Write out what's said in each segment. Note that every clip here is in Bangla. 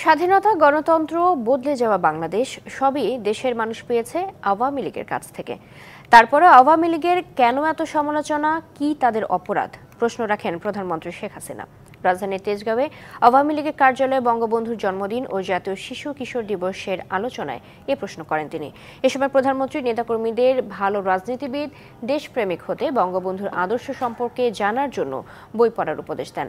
স্বাধীনতা গণতন্ত্র বদলে যাওয়া বাংলাদেশ সবই দেশের মানুষ পেয়েছে আওয়ামী লীগের কাছ থেকে তারপরে আওয়ামী লীগের কেন এত সমালোচনা কি তাদের অপরাধ প্রশ্ন রাখেন প্রধানমন্ত্রী শেখ হাসিনা রাজধানীর তেজগাঁওয়ে আওয়ামী লীগের কার্যালয়ে বঙ্গবন্ধুর জন্মদিন ও জাতীয় শিশু কিশোর দিবসের আলোচনায় এ প্রশ্ন করেন তিনি এ সময় প্রধানমন্ত্রী নেতাকর্মীদের ভালো রাজনীতিবিদ দেশপ্রেমিক হতে বঙ্গবন্ধুর আদর্শ সম্পর্কে জানার জন্য বই পড়ার উপদেশ দেন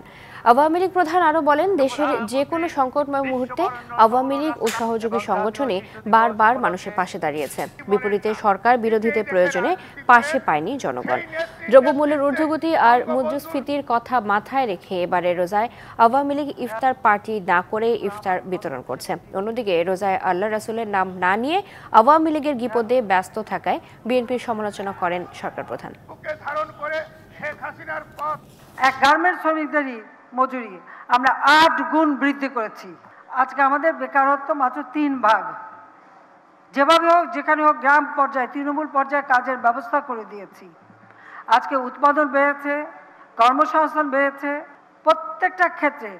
আওয়ামী লীগ প্রধান আরও বলেন দেশের যে কোনো সংকটময় মুহূর্তে আওয়ামী লীগ ও সহযোগী সংগঠনে বারবার মানুষের পাশে দাঁড়িয়েছে বিপরীতে সরকার বিরোধীদের প্রয়োজনে পাশে পায়নি জনগণ দ্রব্যমূল্যের ঊর্ধ্বগতি আর মুদ্রাস্ফীতির কথা মাথায় রেখে এবারে রোজায় আওয়ামী লীগ ইফতার পার্টি না করে ইফতার বিতরণ করছে অন্যদিকে রোজায় আল্লাহ রাসুলের নাম না নিয়ে আওয়ামী লীগের বিপদে ব্যস্ত থাকায় বিএনপির সমালোচনা করেন সরকার প্রধান এক গার্মেন্ট শ্রমিকদেরই মজুরি আমরা আট গুণ বৃদ্ধি করেছি আজকে আমাদের বেকারত্ব মাত্র তিন ভাগ যেভাবে হোক যেখানে হোক গ্রাম পর্যায়ে তৃণমূল পর্যায়ে কাজের ব্যবস্থা করে দিয়েছি আজকে উৎপাদন বেড়েছে কর্মসংস্থান বেড়েছে প্রত্যেকটা ক্ষেত্রে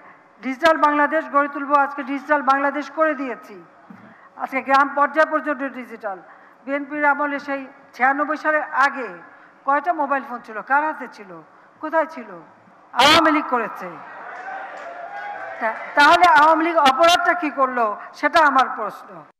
ডিজিটাল বাংলাদেশ গড়ে তুলব আজকে ডিজিটাল বাংলাদেশ করে দিয়েছি আজকে গ্রাম পর্যায় পর্যন্ত ডিজিটাল বিএনপির আমলে সেই ছিয়ানব্বই সালের আগে কয়টা মোবাইল ফোন ছিল কার হাতে ছিল কোথায় ছিল আওয়ামী লীগ করেছে তাহলে আওয়ামী লীগ অপরাধটা কী করলো সেটা আমার প্রশ্ন